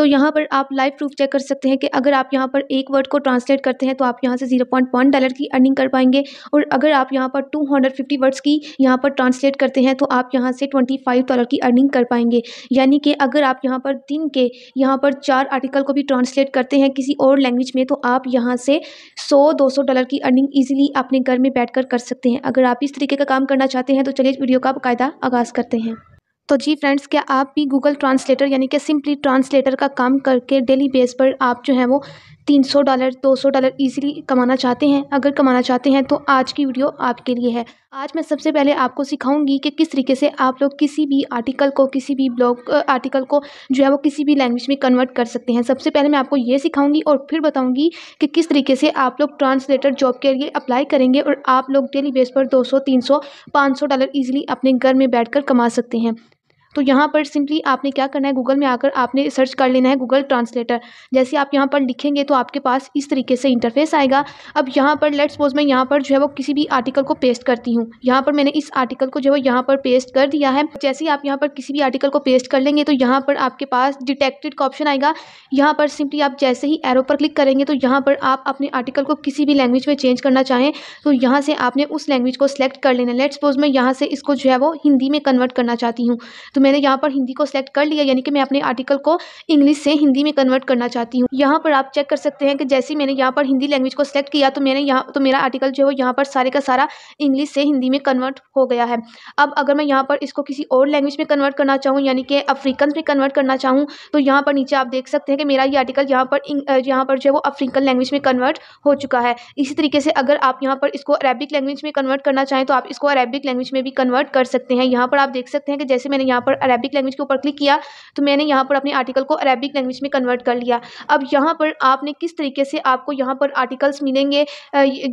तो यहाँ पर आप लाइव प्रूफ चेक कर सकते हैं कि अगर आप यहाँ पर एक वर्ड को ट्रांसलेट करते हैं तो आप यहाँ से ज़ीरो पॉइंट वन डॉलर की अर्निंग कर पाएंगे और अगर आप यहाँ पर टू हंड्रेड फिफ्टी वर्ड्स की यहाँ पर ट्रांसलेट करते हैं तो आप यहाँ से ट्वेंटी फाइव डॉलर की अर्निंग कर पाएंगे यानी कि अगर आप यहाँ पर दिन के यहाँ पर चार आर्टिकल को भी ट्रांसलेट करते हैं किसी और लैंग्वेज में तो आप यहाँ से सौ दो सौ डॉलर की अर्निंग ईजिली अपने घर में बैठ कर, कर सकते हैं अगर आप इस तरीके का काम करना चाहते हैं तो चलिए इस वीडियो का बाकायदा आगाज़ करते हैं तो जी फ्रेंड्स क्या आप भी गूगल ट्रांसलेटर यानी कि सिंपली ट्रांसलेटर का काम करके डेली बेस पर आप जो है वो तीन सौ डॉलर दो सौ डॉलर ईजिली कमाना चाहते हैं अगर कमाना चाहते हैं तो आज की वीडियो आपके लिए है आज मैं सबसे पहले आपको सिखाऊंगी कि किस तरीके से आप लोग किसी भी आर्टिकल को किसी भी ब्लॉग आर्टिकल को जो है वो किसी भी लैंग्वेज में कन्वर्ट कर सकते हैं सबसे पहले मैं आपको ये सिखाऊंगी और फिर बताऊंगी कि किस तरीके से आप लोग ट्रांसलेटर जॉब के लिए अप्लाई करेंगे और आप लोग डेली बेस पर दो सौ तीन सौ पाँच सौ डॉलर ईजिली अपने घर में बैठ कर कमा सकते हैं तो यहाँ पर सिंपली आपने क्या करना है गूगल में आकर आपने सर्च कर लेना है गूगल ट्रांसलेटर जैसे आप यहाँ पर लिखेंगे तो आपके पास इस तरीके से इंटरफेस आएगा अब यहाँ पर लेट सपोज मैं यहाँ पर जो है वो किसी भी आर्टिकल को पेस्ट करती हूँ यहाँ पर मैंने इस आर्टिकल को जो है यहाँ पर पेस्ट कर दिया है जैसे ही आप यहाँ पर किसी भी आर्टिकल को पेस्ट कर लेंगे तो यहाँ पर आपके पास डिटेक्टेड का ऑप्शन आएगा यहाँ पर सिंपली आप जैसे ही एरो पर क्लिक करेंगे तो यहाँ पर आप अपने आर्टिकल को किसी भी लैंग्वेज में चेंज करना चाहें तो यहाँ से आपने उस लैंग्वेज को सिलेक्ट कर लेना लेट सपोज मैं यहाँ से इसको जो है वो हिंदी में कन्वर्ट करना चाहती हूँ तो मैंने यहाँ पर हिंदी को सेलेक्ट कर लिया यानी कि मैं अपने आर्टिकल को इंग्लिश से हिंदी में कन्वर्ट करना चाहती हूँ यहाँ पर आप चेक कर सकते हैं कि जैसे मैंने यहाँ पर हिंदी लैंग्वेज को सेलेक्ट किया तो मैंने यहाँ तो मेरा आर्टिकल जो है यहाँ पर सारे का सारा इंग्लिश से हिंदी में कन्वर्ट हो गया है अब अगर मैं यहाँ पर इसको किसी और लैंग्वेज में कन्वर्ट करना चाहूँ यानी कि अफ्रीकन में कन्वर्ट करना चाहूँ तो यहाँ पर नीचे आप देख सकते हैं कि मेरा ये आर्टिकल यहाँ पर यहाँ पर जो है वो अफ्रीकन लैंग्वेज में कन्वर्ट हो चुका है इसी तरीके से अगर आप यहाँ पर इसको अरेबिक लैंग्वेज में कन्वर्ट करना चाहें तो आप इसको अरेबिक लैंग्वेज में भी कन्वर्ट कर सकते हैं यहाँ पर आप देख सकते हैं कि जैसे मैंने यहाँ पर पर अरेबिक लैंग्वेज के ऊपर क्लिक किया तो मैंने यहाँ पर अपने आर्टिकल को अरेबिक लैंग्वेज में कन्वर्ट कर लिया अब यहाँ पर आपने किस तरीके से आपको यहाँ पर आर्टिकल्स मिलेंगे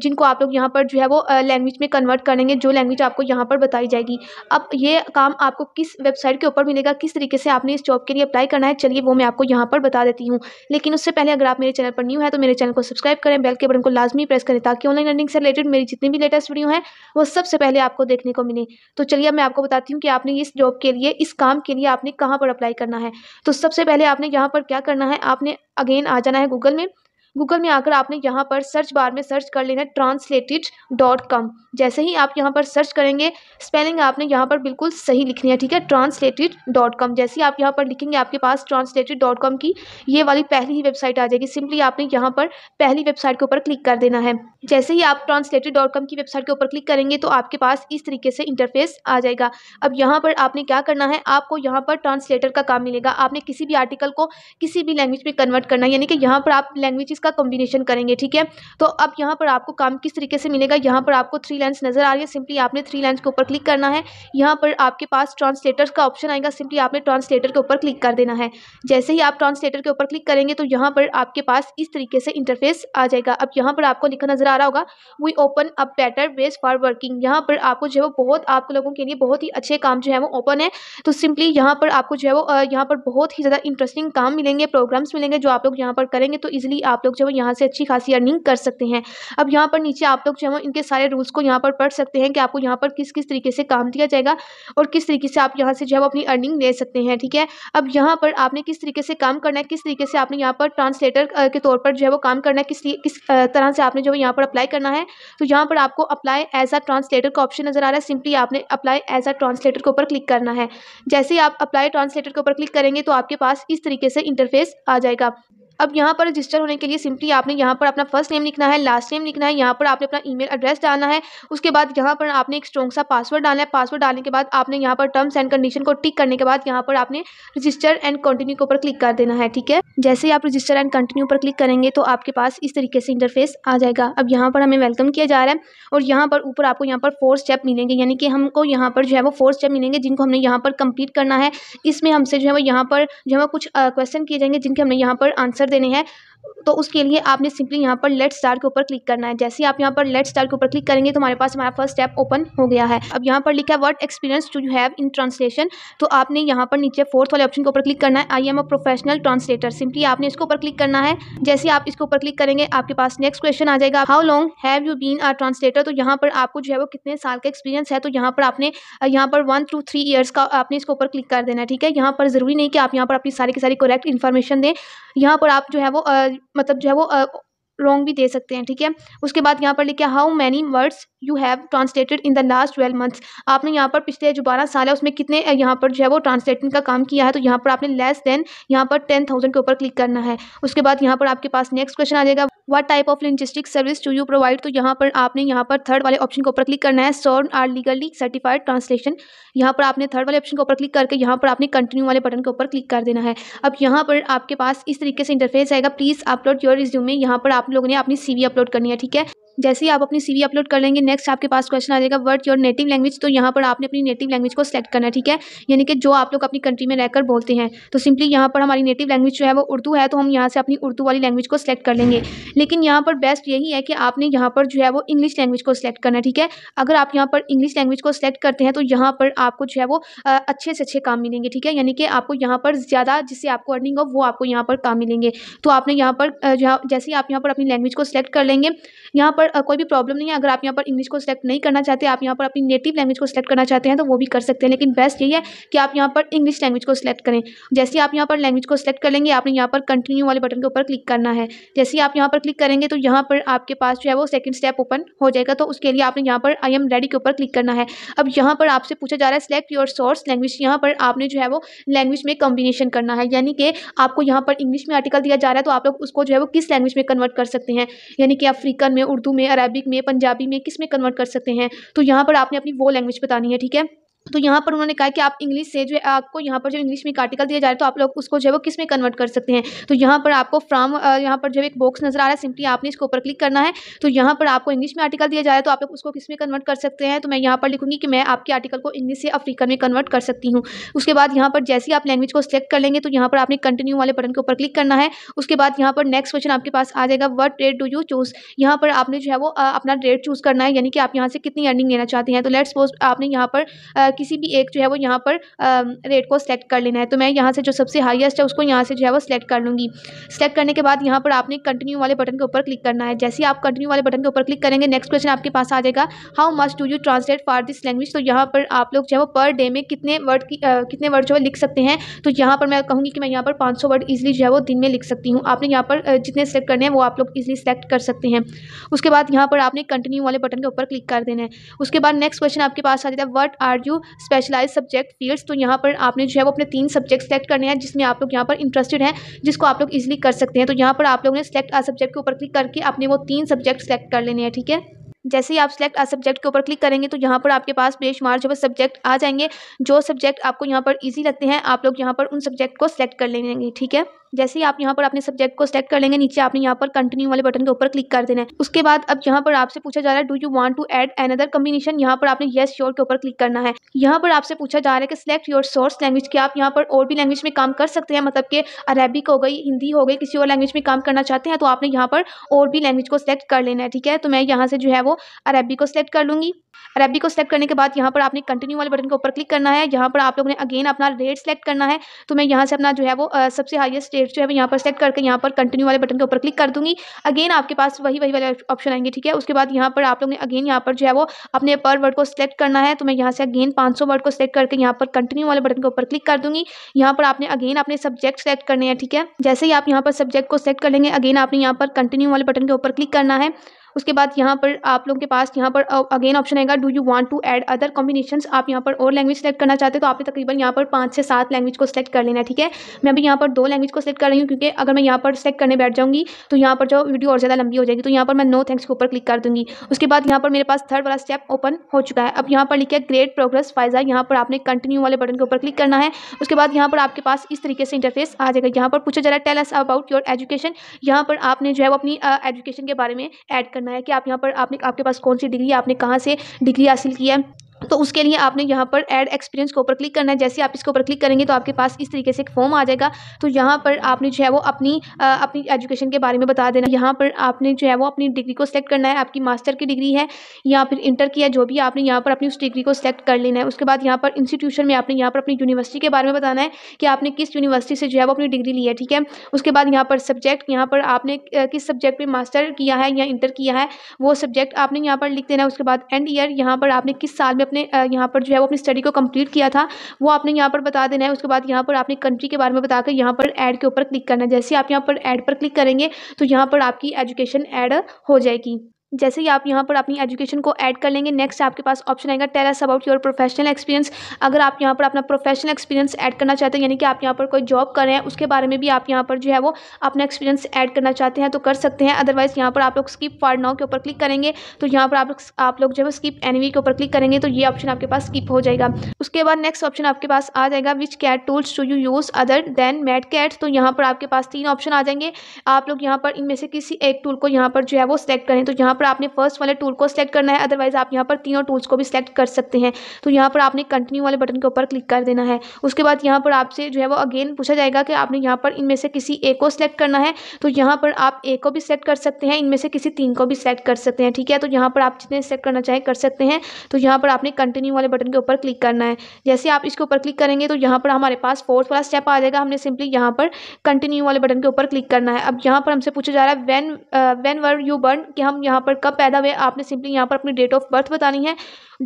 जिनको आप लोग यहाँ पर जो है वो लैंग्वेज में कन्वर्ट करेंगे जो लैंग्वेज आपको यहाँ पर बताई जाएगी अब ये काम आपको किस वेबसाइट के ऊपर मिलेगा किस तरीके से आपने इस जॉब के लिए अप्लाई करना है चलिए वो मैं आपको यहाँ पर बता देती हूँ लेकिन उससे पहले अगर आप मेरे चैनल पर न्यू है तो मेरे चैनल को सब्सक्राइब करें बेल के बटन को लाजमी प्रेस करें ताकि ऑनलाइन लर्निंग से रिलेटेड मेरी जितनी भी लेटेस्ट वीडियो है वो सबसे पहले आपको देखने को मिले तो चलिए मैं आपको बताती हूँ कि आपने इस जॉब के लिए इस इस काम के लिए आपने कहाँ पर अप्लाई करना है तो सबसे पहले आपने यहाँ पर क्या करना है आपने अगेन आ जाना है गूगल में गूगल में आकर आपने यहाँ पर सर्च बार में सर्च कर लेना है ट्रांसलेटेड डॉट कॉम जैसे ही आप यहाँ पर सर्च करेंगे स्पेलिंग आपने यहाँ पर बिल्कुल सही लिखनी है ठीक है ट्रांसलेटेड डॉट कॉम जैसे ही आप यहाँ पर लिखेंगे आपके पास ट्रांसलेटेड डॉट कॉम की ये वाली पहली ही वेबसाइट आ जाएगी सिंपली आपने यहाँ पर पहली वेबसाइट के ऊपर क्लिक कर देना है जैसे ही आप ट्रांसलेटेड डॉट कॉम की वेबसाइट के ऊपर क्लिक करेंगे तो आपके पास इस तरीके से इंटरफेस आ जाएगा अब यहाँ पर आपने क्या करना है आपको यहाँ पर ट्रांसलेटर का काम मिलेगा आपने किसी भी आर्टिकल को किसी भी लैंग्वेज में कन्वर्ट करना है यानी कि यहाँ पर आप लैंग्वेज का इसका कॉम्बिनेशन करेंगे ठीक है तो अब यहाँ पर आपको काम किस तरीके से मिलेगा यहाँ पर आपको थ्री लाइन्स नज़र आ रही है सिंपली आपने थ्री लाइन्स के ऊपर क्लिक करना है यहाँ पर आपके पास ट्रांसलेटर्स का ऑप्शन आएगा सिंपली आपने ट्रांसलेटर के ऊपर क्लिक कर देना है जैसे ही आप ट्रांसलेटर के ऊपर क्लिक करेंगे तो यहाँ पर आपके पास इस तरीके से इंटरफेस आ जाएगा अब यहाँ पर आपको लिखा नज़र आ रहा होगा we open a better wage for working यहाँ पर आपको जो है वो बहुत आप लोगों के लिए बहुत ही अच्छे काम जो है वो ओपन है तो सिंपली यहाँ पर आपको जो है वो यहाँ पर बहुत ही ज़्यादा इंटरेस्टिंग काम मिलेंगे प्रोग्राम्स मिलेंगे जो आप लोग यहाँ पर करेंगे तो ईजिली आप लोग जो है यहाँ से अच्छी खासी अर्निंग कर सकते हैं अब यहाँ पर नीचे आप लोग जो है इनके सारे रूल्स को यहाँ पर पढ़ सकते हैं कि आपको यहाँ पर किस किस तरीके से काम दिया जाएगा और किस तरीके से आप यहाँ से जो है अपनी अर्निंग ले सकते हैं ठीक है अब यहाँ पर आपने किस तरीके से काम करना है किस तरीके से आपने यहाँ पर ट्रांसलेटर के तौर पर जो है वो काम करना है किस किस तरह से आपने जो है यहाँ पर अप्लाई करना है तो यहाँ पर आपको अप्लाई एज अ ट्रांसलेटर का ऑप्शन नज़र आ रहा है सिंपली आपने अप्लाई एज अ ट्रांसलेटर के ऊपर क्लिक करना है जैसे ही आप अप्लाई ट्रांसलेटर के ऊपर क्लिक करेंगे तो आपके पास इस तरीके से इंटरफेस आ जाएगा अब यहाँ पर रजिस्टर होने के लिए सिंपली आपने यहाँ पर अपना फर्स्ट नेम लिखना है लास्ट नेम लिखना है यहाँ पर आपने अपना ईमेल एड्रेस डालना है उसके बाद यहाँ पर आपने एक स्ट्रॉन्ग सा पासवर्ड डालना है पासवर्ड डालने के बाद आपने यहाँ पर टर्म्स एंड कंडीशन को टिक करने के बाद यहाँ पर आपने रजिस्टर एंड कंटिन्यू के ऊपर क्लिक कर देना है ठीक है जैसे ही आप रजिस्टर एंड कंटिन्यू पर क्लिक करेंगे तो आपके पास इस तरीके से इंटरफेस आ जाएगा अब यहाँ पर हमें वेलकम किया जा रहा है और यहाँ पर ऊपर आपको यहाँ पर फोर स्टेप मिलेंगे यानी कि हमको यहाँ पर जो है वो फोर स्टेप मिलेंगे जिनको हमने यहाँ पर कंप्लीट करना है इसमें हमसे जो है वो यहाँ पर जो है वो कुछ क्वेश्चन किए जाएंगे जिनके हमने यहाँ पर आंसर कर देने हैं तो उसके लिए आपने सिंपली यहाँ पर लेट स्टार के ऊपर क्लिक करना है जैसे ही आप यहाँ पर लेट स्टार के ऊपर क्लिक करेंगे तो हमारे पास हमारा फर्स्ट स्टेप ओपन हो गया है अब यहाँ पर लिखा है word experience to you have in translation तो आपने यहाँ पर नीचे फोर्थ वाले ऑप्शन के ऊपर क्लिक करना है I am a professional translator simply आपने इसके ऊपर क्लिक करना है जैसे आप इसके ऊपर क्लिक करेंगे आपके पास नेक्स्ट क्वेश्चन आ जाएगा how long have you been are translator तो यहाँ पर आपको जो है वो कितने साल का एक्सपीरियंस है तो यहाँ पर आपने यहाँ पर वन टू थ्री ईयर्स का आपने इसके ऊपर क्लिक कर देना है ठीक है यहाँ पर ज़रूरी नहीं कि आप यहाँ पर अपनी सारी की सारी करेक्ट इन्फॉर्मेशन दें यहाँ पर आप जो है वो मतलब जो है वो रॉन्ग भी दे सकते हैं ठीक है उसके बाद यहाँ पर लिखे how many words you have translated in the last twelve months आपने यहाँ पर पिछले जो बारह साल है उसमें कितने यहाँ पर जो है वो ट्रांसलेटिंग का काम किया है तो यहाँ पर आपने लेस देन यहाँ पर टेन थाउजेंड के ऊपर क्लिक करना है उसके बाद यहाँ पर आपके पास नेक्स्ट क्वेश्चन आ जाएगा what type of linguistic service to you provide तो यहाँ पर आपने यहाँ पर थर्ड वाले ऑप्शन के ऊपर क्लिक करना है serve are legally certified translation यहाँ पर आपने थर्ड वाले ऑप्शन के ऊपर क्लिक करके यहाँ पर आपने कंटिन्यू वाले बटन के ऊपर क्लिक कर देना है अब यहाँ पर आपके पास इस तरीके से इंटरफेस आएगा प्लीज़ अपलोड योर रिज्यूमे यहाँ पर आप लोगों ने अपनी सी अपलोड करनी है ठीक है जैसे ही आप अपनी सीवी अपलोड कर लेंगे नेक्स्ट आपके पास क्वेश्चन आ जाएगा वर्ड योर नेटिव लैंग्वेज तो यहाँ पर आपने अपनी नेटिव लैंग्वेज को सेलेक्ट करना है ठीक है यानी कि जो आप लोग अपनी कंट्री में रहकर बोलते हैं तो सिंपली यहाँ पर हमारी नेटिव लैंग्वेज जो है वो उर्दू है तो हम यहाँ से अपनी उर्दू वाली लैंग्वेज को सिलेक्ट कर लेंगे लेकिन यहाँ पर बेस्ट यही है कि आपने यहाँ पर जो है वो इंग्लिश लैंग्वेज को सिलेक्ट करना है ठीक है अगर आप यहाँ पर इंग्लिश लैंग्वेज को सिलेक्ट करते हैं तो यहाँ पर आपको जो है वो अच्छे से अच्छे काम मिलेंगे ठीक है यानी कि आपको यहाँ पर ज़्यादा जिससे आपको अर्निंग हो वो आपको यहाँ पर काम मिलेंगे तो आपने यहाँ पर जैसे ही आप यहाँ पर अपनी लैंग्वेज को सिलेक्ट कर लेंगे यहाँ पर पर कोई भी प्रॉब्लम नहीं है अगर आप यहाँ पर इंग्लिश को सिलेक्ट नहीं करना चाहते आप यहाँ पर अपनी नेटिव लैंग्वेज को सिलेक्ट करना चाहते हैं तो वो भी कर सकते हैं लेकिन बेस्ट यही है कि आप यहाँ पर इंग्लिश लैंग्वेज को सिलेक्ट करें जैसे आप यहाँ पर लैंग्वेज को सिलेक्ट कर लेंगे आपने यहाँ पर कंटिन्यू वाले बटन के ऊपर क्लिक करना है जैसे ही आप यहाँ पर क्लिक करेंगे तो यहाँ पर आपके पास जो है वो सेकंड स्टेप ओपन हो जाएगा तो उसके लिए आपने यहाँ पर आई एम रेडी के ऊपर क्लिक करना है अब यहाँ पर आपसे पूछा जा रहा है सिलेक्ट योर सोर्स लैंग्वेज यहाँ पर आपने जो है वो लैंग्वेज में कॉम्बिनेशन करना है यानी कि आपको यहाँ पर इंग्लिश में आर्टिकल दिया जा रहा है तो आप लोग उसको जो है वो किस लैंग्वेज में कन्वर्ट कर सकते हैं यानी कि अफ्रीकन में उर्दू में अरबिक में पंजाबी में किस में कन्वर्ट कर सकते हैं तो यहाँ पर आपने अपनी वो लैंग्वेज बतानी है ठीक है तो यहाँ पर उन्होंने कहा कि आप इंग्लिश से जो है आपको यहाँ पर जो इंग्लिश में एक आर्टिकल दिया जा रहा है तो आप लोग उसको जो है वो किस में कन्वर्ट कर सकते हैं तो यहाँ पर आपको फ्राम यहाँ पर जो एक बॉक्स नजर आ रहा है सिंपली आपने इसके ऊपर क्लिक करना है तो यहाँ पर आपको इंग्लिश में आर्टिकल दिया जा रहा है तो आप लोग उसको किस में कन्वर्ट कर सकते हैं तो मैं यहाँ पर लिखूंगी कि मैं आपके आर्टिकल को इंग्लिश से अफ्रीकन में कन्वर्ट कर सकती हूँ उसके बाद यहाँ पर जैसे आप लैंग्वेज को सिलेक्ट कर लेंगे तो यहाँ पर आपने कंटिन्यू वाले बटन के ऊपर क्लिक करना है उसके बाद यहाँ पर नेक्स्ट क्वेश्चन आपके पास आ जाएगा what rate do you choose यहाँ पर आपने जो है वो अपना ट्रेड चूज़ करना है यानी कि आप यहाँ से कितनी अर्निंग लेना चाहते हैं तो लेट्स सपोज आपने यहाँ पर किसी भी एक जो है वो यहाँ पर रेट को सेलेक्ट कर लेना है तो मैं यहाँ से जो सबसे हाईएस्ट है उसको यहाँ से जो है वो सिलेक्ट कर लूँगी सेलेक्ट करने के बाद यहाँ पर आपने कंटिन्यू वाले बटन के ऊपर क्लिक करना है जैसे ही आप कंटिन्यू वाले बटन के ऊपर क्लिक करेंगे नेक्स्ट क्वेश्चन आपके पास आ जाएगा how must do you translate for this language तो यहाँ पर आप लोग जो है वो पर डे में कितने वर्ड की कितने वर्ड जो है लिख सकते हैं तो यहाँ पर मैं कहूँगी कि मैं यहाँ पर पाँच वर्ड ईजिली जो है वो दिन में लिख सकती हूँ आपने यहाँ पर जितने सेलेक्ट करने हैं वो आप लोग ईजिली सेलेक्ट कर सकते हैं उसके बाद यहाँ पर आपने कंटिन्यू वाले बटन के ऊपर क्लिक कर देना है उसके बाद नेक्स्ट क्वेश्चन आपके पास आ जाता है what are you specialise subject fields तो यहाँ पर आपने जो है वो अपने तीन सब्जेक्ट सेलेक्ट करने हैं जिसमें आप लोग यहाँ पर इंटरेस्टेड हैं जिसको आप लोग ईजिली कर सकते हैं तो यहाँ पर आप लोगों ने सेलेक्ट आ सब्जेक्ट के ऊपर क्लिक करके अपने वो तीन सब्जेक्ट सेलेक्ट कर लेने हैं ठीक है जैसे ही आप सेलेक्ट आ सब्जेक्ट के ऊपर क्लिक करेंगे तो यहाँ पर आपके पास बेशुमार जो है सब्जेक्ट आ जाएंगे जो सब्जेक्ट आपको यहाँ पर ईजी लगते हैं आप लोग यहाँ पर उन सब्जेक्ट को सेलेक्ट कर लेंगे ठीक है जैसे ही आप यहाँ पर अपने सब्जेक्ट को सेलेक्ट कर लेंगे नीचे आपने यहाँ पर कंटिन्यू वाले बटन के ऊपर क्लिक कर देना है उसके बाद अब यहाँ पर आपसे पूछा जा रहा है do you want to add another combination यहाँ पर आपने येस श्योर के ऊपर क्लिक करना है यहाँ पर आपसे पूछा जा रहा है कि सिलेक्ट योर सोर्स लैंग्वेज की आप यहाँ पर और भी लैंग्वेज में काम कर सकते हैं मतलब कि अरेबिक हो गई हिंदी हो गई किसी और लैंग्वेज में काम करना चाहते हैं तो आपने यहाँ पर और भी लैंग्वेज को सिलेक्ट कर लेना है ठीक है तो मैं यहाँ से जो है वो अरेबिक को सिलेक्ट कर लूँगी अरेबिक को सिलेक्ट करने के बाद यहाँ पर आपने कंटिन्यू वाले बटन के ऊपर क्लिक करना है यहाँ पर आप लोगों ने अगेन अपना रेट सेलेक्ट करना है तो मैं यहाँ से अपना जो है वो सबसे हाइएस्ट स्टेट जो है यहाँ पर सेलेक्ट करके यहाँ पर कंटिन्यू वाले बटन के ऊपर क्लिक कर दूंगी अगेन आपके पास वही वही वाले ऑप्शन आएंगे ठीक है उसके बाद यहाँ पर आप लोग ने अगेन यहाँ पर जो है वो अपने पर वर्ड को सिलेक्ट करना है तो मैं यहाँ से अगेन पाँच वर्ड को सिलेक्ट करके यहाँ पर कंटिन्यू वाले बटन के ऊपर क्लिक कर दूंगी यहाँ पर आपने अगेन अपने सब्जेक्ट सेलेक्ट करने हैं ठीक है जैसे ही आप यहाँ पर सब्जेक्ट को सेलेक्ट कर लेंगे अगेन आपने यहाँ पर कंटिन्यू वाले बटन के ऊपर क्लिक करना है उसके बाद यहाँ पर आप लोगों के पास यहाँ पर अगेन ऑप्शन आएगा do you want to add other combination आप यहाँ पर और लैंग्वेज सेलेक्ट करना चाहते हो तो आपने तकरीबन यहाँ पर पाँच से सात लैंग्वेज को सेलेक्ट कर लेना ठीक है मैं अभी यहाँ पर दो लैंग्वेज को सिलेक्ट कर रही हूँ क्योंकि अगर मैं यहाँ पर सिलेक्ट करने बैठ जाऊँगी तो यहाँ पर जो वीडियो और ज़्यादा लंबी हो जाएगी तो यहाँ पर मैं नो थैंक्स के ऊपर क्लिक कर दूँगी उसके बाद यहाँ पर मेरे पास थर्ड वाला स्टेप ओपन हो चुका है अब यहाँ पर लिखे ग्रेट प्रोग्रेस फाइजा यहाँ पर आपने कंटिन्यू वाले बटन के ऊपर क्लिक करना है उसके बाद यहाँ पर आपके पास इस तरीके से इंटरफेस आ जाएगा यहाँ पर पूछा जा रहा है टेलस अबाउट योर एजुकेशन यहाँ पर आपने जो है वो अपनी एजुकेशन के बारे में ऐड करना करना है कि आप यहाँ पर आपने आपके पास कौन सी डिग्री है आपने कहाँ से डिग्री हासिल की है तो उसके लिए आपने यहाँ पर एड एक्सपीरियंस के ऊपर क्लिक करना है जैसे आप इसके ऊपर क्लिक करेंगे तो आपके पास इस तरीके से एक फॉर्म आ जाएगा तो यहाँ पर आपने जो है वो अपनी आ, अपनी एजुकेशन के बारे में बता देना यहाँ पर आपने जो है वो अपनी डिग्री को सिलेक्ट करना है आपकी मास्टर की डिग्री है या फिर इंटर की है जो भी आपने यहाँ पर अपनी उस डिग्री को सिलेक्ट कर लेना है उसके बाद यहाँ पर इंस्टीट्यूशन में आपने यहाँ पर अपनी यूनिवर्सिटी के बारे में बताना है कि आपने किस यूनिवर्सिटी से जो है वो अपनी डिग्री ली है ठीक है उसके बाद यहाँ पर सब्जेक्ट यहाँ पर आपने किस सब्जेक्ट में मास्टर किया है या इंटर किया है वो सब्जेक्ट आपने यहाँ पर लिख देना है उसके बाद एंड ईयर यहाँ पर आपने किस साल में अपने आपने यहाँ पर जो है वो अपनी स्टडी को कंप्लीट किया था वो आपने यहाँ पर बता देना है उसके बाद यहाँ पर आपने कंट्री के बारे में बताकर यहाँ पर ऐड के ऊपर क्लिक करना है जैसे आप यहाँ पर ऐड पर क्लिक करेंगे तो यहाँ पर आपकी एजुकेशन ऐड हो जाएगी जैसे ही आप यहाँ पर अपनी एजुकेशन को ऐड कर लेंगे नेक्स्ट आपके पास ऑप्शन आएगा tell us about your professional experience अगर आप यहाँ पर अपना प्रोफेशनल एक्सपीरियंस ऐड करना चाहते हैं यानी कि आप यहाँ पर कोई जॉब कर रहे हैं उसके बारे में भी आप यहाँ पर जो है वो अपना एक्सपीरियंस ऐड करना चाहते हैं तो कर सकते हैं अदरवाइज यहाँ पर आप लोग स्किप फार नाउ के ऊपर क्लिक करेंगे तो यहाँ पर आप लोग आप लोग जो है स्किप एनवी के ऊपर क्लिक करेंगे तो ये ऑप्शन आपके पास स्किप हो जाएगा उसके बाद नेक्स्ट ऑप्शन आपके पास आ जाएगा which CAT tools do you use other than MateCat तो यहाँ पर आपके पास तीन ऑप्शन आ जाएंगे आप लोग यहाँ पर इनमें से किसी एक टूल को यहाँ पर जो है वो सिलेक्ट करें तो यहाँ पर आपने फर्स्ट वाले टूल को सिलेक्ट करना है अदरवाइज आप यहाँ पर तीनों टूल्स को भी सिलेक्ट कर सकते हैं तो यहाँ पर आपने कंटिन्यू वाले बटन के ऊपर क्लिक कर देना है उसके बाद यहाँ पर आपसे जो है वो अगेन पूछा जाएगा कि आपने यहाँ पर इनमें से किसी एक को सिलेक्ट करना है तो यहाँ पर आप एक को भी सिलेक्ट कर सकते हैं इनमें से किसी तीन को भी सिलेक्ट कर सकते हैं ठीक है तो यहाँ पर आप जितने सेलेक्ट करना चाहें कर सकते हैं तो यहाँ पर आपने कंटिन्यू वाले बटन के ऊपर क्लिक करना है जैसे आप इसके ऊपर क्लिक करेंगे तो यहाँ पर हमारे पास फोर्थ वाला स्टेप आ जाएगा हमने सिंपली यहाँ पर कंटिन्यू वाले बटन के ऊपर क्लिक करना है अब यहाँ पर हमसे पूछा जा रहा है when when were you born कि हम यहाँ पर कब पैदा हुए आपने सिंपली यहाँ पर अपनी डेट ऑफ बर्थ बतानी है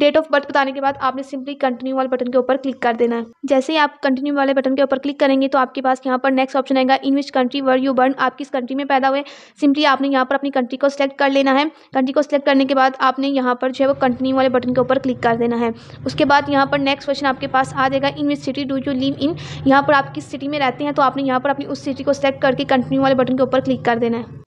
डेट ऑफ बर्थ बताने के बाद आपने सिंपली कंटिन्यू वाले बटन के ऊपर क्लिक कर देना है जैसे ही आप कंटिन्यू वाले बटन के ऊपर क्लिक करेंगे तो आपके पास यहाँ पर नेक्स्ट ऑप्शन आएगा in which country were you born आप किस कंट्री में पैदा हुए सिंपली आपने यहाँ पर अपनी कंट्री को सिलेक्ट कर लेना है कंट्री को सिलेक्ट करने के बाद आपने यहाँ पर जो है वो कंटिन्यू वाले बटन के ऊपर क्लिक कर देना है उसके बाद यहाँ पर नेक्स्ट क्वेश्चन आपके पास आ जाएगा in which city do you live in यहाँ पर आप किस सिटी में रहते हैं तो आपने यहाँ पर अपनी उस सिटी को सिलेक्ट करके कंटिन्यू वाले बटन के ऊपर क्लिक कर देना है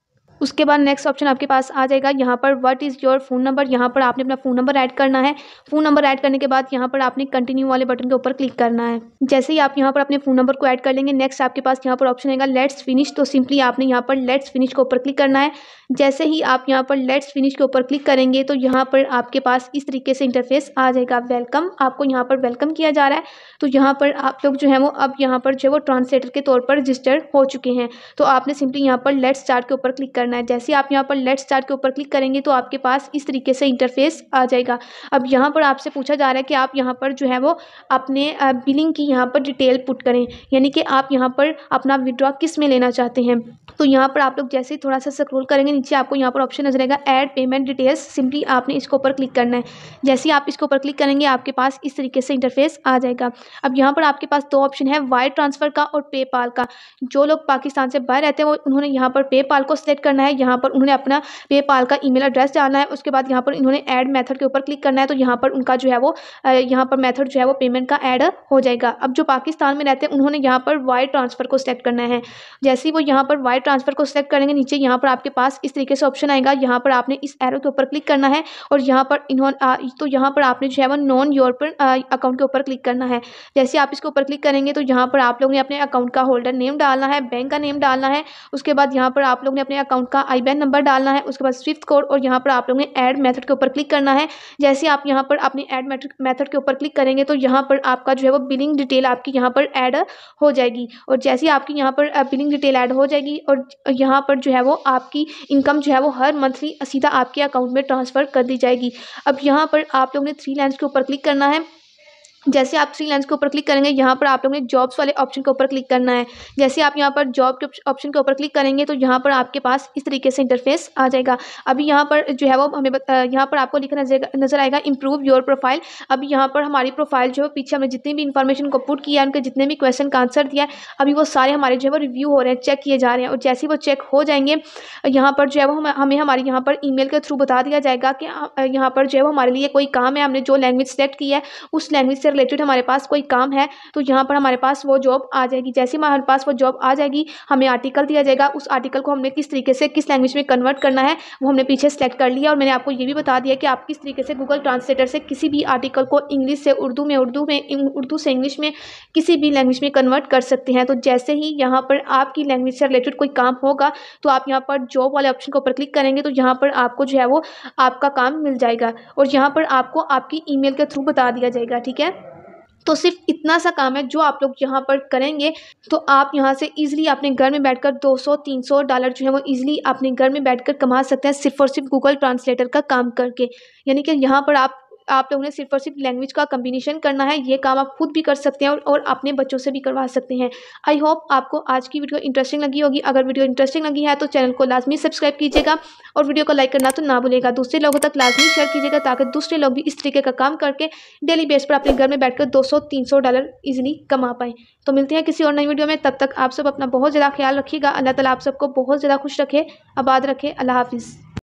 उसके बाद नेक्स्ट ऑप्शन आपके पास आ जाएगा यहाँ पर what is your phone number यहाँ पर आपने अपना फ़ोन नंबर ऐड करना है फ़ोन नंबर ऐड करने के बाद यहाँ पर आपने कंटिन्यू वाले बटन के ऊपर क्लिक करना है जैसे ही आप यहाँ पर अपने फ़ोन नंबर को ऐड कर लेंगे नेक्स्ट आपके पास यहाँ पर ऑप्शन आएगा लेट्स फिनिश तो सिंपली आपने यहाँ पर लेट्स फिनिश के ऊपर क्लिक करना है जैसे ही आप यहाँ पर लेट्स फिनिश के ऊपर क्लिक करेंगे तो यहाँ पर आपके पास इस तरीके से इंटरफेस आ जाएगा वेलकम आपको यहाँ पर वेलकम किया जा रहा है तो यहाँ पर आप लोग जो है वो अब यहाँ पर जो है वो ट्रांसलेटर के तौर पर रजिस्टर हो चुके हैं तो आपने सिंपली यहाँ पर लेट्स चार्ट के ऊपर क्लिक करना करना है जैसे आप यहाँ पर लेट स्टार्ट के ऊपर क्लिक करेंगे तो आपके पास इस तरीके से इंटरफेस आ जाएगा अब यहाँ पर आपसे पूछा जा रहा है कि आप यहाँ पर जो है वो अपने बिलिंग की यहाँ पर डिटेल पुट करें यानी कि आप यहाँ पर अपना विड्रॉ किस में लेना चाहते हैं तो यहाँ पर आप लोग जैसे ही थोड़ा सा स्क्रोल करेंगे नीचे आपको यहाँ पर ऑप्शन नजर आएगा ऐड पेमेंट डिटेल्स सिंपली आपने इसके ऊपर क्लिक करना है जैसे ही आप इसके ऊपर क्लिक करेंगे आपके पास इस तरीके से इंटरफेस आ जाएगा अब यहाँ पर आपके पास दो ऑप्शन है वायर ट्रांसफ़र का और पेपाल का जो लोग पाकिस्तान से बाहर रहते हैं वो उन्होंने यहाँ पर पेपाल को सिलेक्ट करना करना है यहाँ पर उन्होंने अपना पेपाल का ईमेल एड्रेस डालना है उसके बाद यहाँ पर इन्होंने ऐड मेथड के ऊपर क्लिक करना है तो यहाँ पर उनका जो है वो यहाँ पर मेथड जो है वो पेमेंट का ऐड हो जाएगा अब जो पाकिस्तान में रहते हैं उन्होंने यहाँ पर वायर ट्रांसफ़र को सिलेक्ट करना है जैसे ही वो यहाँ पर वायर ट्रांसफ़र को सिलेक्ट करेंगे नीचे यहाँ पर आपके पास इस तरीके से ऑप्शन आएगा यहाँ पर आपने इस एरो के ऊपर क्लिक करना है और यहाँ पर इन्होंने तो यहाँ पर आपने जो है वो नॉन यूरोपियन अकाउंट के ऊपर क्लिक करना है जैसे आप इसके ऊपर क्लिक करेंगे तो यहाँ पर आप लोगों ने अपने अकाउंट का होल्डर नेम डालना है बैंक का नेम डालना है उसके बाद यहाँ पर आप लोगों ने अपने अकाउंट अकाउंट का आई नंबर डालना है उसके बाद स्विफ्ट कोड और यहाँ पर आप लोगों ने ऐड मेथड के ऊपर क्लिक करना है जैसे आप यहाँ पर अपनी ऐड मेथड के ऊपर क्लिक करेंगे तो यहाँ पर आपका जो है वो बिलिंग डिटेल आपकी यहाँ पर ऐड हो जाएगी और जैसे आपकी यहाँ पर बिलिंग डिटेल ऐड हो जाएगी और यहाँ पर जो है वो आपकी इनकम जो है वो हर मंथली सीधा आपके अकाउंट में ट्रांसफ़र कर दी जाएगी अब यहाँ पर आप लोगों ने थ्री लाइन्स के ऊपर क्लिक करना है जैसे आप फ्रीलांस के ऊपर क्लिक करेंगे यहाँ पर आप लोगों ने जॉब्स वाले ऑप्शन के ऊपर क्लिक करना है जैसे आप यहाँ पर जॉब के ऑप्शन के ऊपर क्लिक करेंगे तो यहाँ पर आपके पास इस तरीके से इंटरफेस आ जाएगा अभी यहाँ पर जो है वो हमें यहाँ पर आपको लिखा नजर आएगा इंप्रूव योर प्रोफाइल अभी यहाँ पर हमारी प्रोफाइल जो है पीछे हमने जितनी भी इन्फॉर्मेशन को पुट किया है उनके जितने भी क्वेश्चन का आंसर दिया है अभी वो सारे हमारे जो है वो रिव्यू हो रहे हैं चेक किए जा रहे हैं और जैसे वो चेक हो जाएंगे यहाँ पर जो है वो हमें हमारे यहाँ पर ई के थ्रू बता दिया जाएगा कि यहाँ पर जो है वो हमारे लिए कोई काम है हमने जो लैंग्वेज सेलेक्ट की है उस लैंग्वेज से रिलेटेड हमारे पास कोई काम है तो यहाँ पर हमारे पास वो जॉब आ जाएगी जैसे हमारे पास वो जॉब आ जाएगी हमें आर्टिकल दिया जाएगा उस आर्टिकल को हमने किस तरीके से किस लैंग्वेज में कन्वर्ट करना है वो हमने पीछे सेलेक्ट कर लिया और मैंने आपको ये भी बता दिया कि आप किस तरीके से गूगल ट्रांसलेटर से किसी भी आर्टिकल को इंग्लिश से उर्दू में उर्दू में उर्दू से इंग्लिश में किसी भी लैंग्वेज में कन्वर्ट कर सकते हैं तो जैसे ही यहाँ पर आपकी लैंग्वेज से रिलेटेड कोई काम होगा तो आप यहाँ पर जॉब वाले ऑप्शन के ऊपर क्लिक करेंगे तो यहाँ पर आपको जो है वो आपका काम मिल जाएगा और यहाँ पर आपको आपकी ईमेल के थ्रू बता दिया जाएगा ठीक है तो सिर्फ इतना सा काम है जो आप लोग यहाँ पर करेंगे तो आप यहाँ से ईजिली अपने घर में बैठकर 200 300 डॉलर जो है वो ईजिली अपने घर में बैठकर कमा सकते हैं सिर्फ और सिर्फ गूगल ट्रांसलेटर का काम करके यानी कि यहाँ पर आप आप लोगों ने सिर्फ और सिर्फ लैंग्वेज का कम्बिनेशन करना है ये काम आप खुद भी कर सकते हैं और, और अपने बच्चों से भी करवा सकते हैं आई होप आपको आज की वीडियो इंटरेस्टिंग लगी होगी अगर वीडियो इंटरेस्टिंग लगी है तो चैनल को लाजमी सब्सक्राइब कीजिएगा और वीडियो को लाइक करना तो ना भूलेगा दूसरे लोगों तक लाजमी शेयर कीजिएगा ताकि दूसरे लोग भी इस तरीके का काम करके डेली बेस पर अपने घर में बैठकर दो सौ डॉलर ईजिली कमा पाएँ तो मिलते हैं किसी और नई वीडियो में तब तक आप सब अपना बहुत ज़्यादा ख्याल रखिएगा अल्लाह ताला आप सबको बहुत ज़्यादा खुश रखे आबाद रखे अल्लाह हाफिज़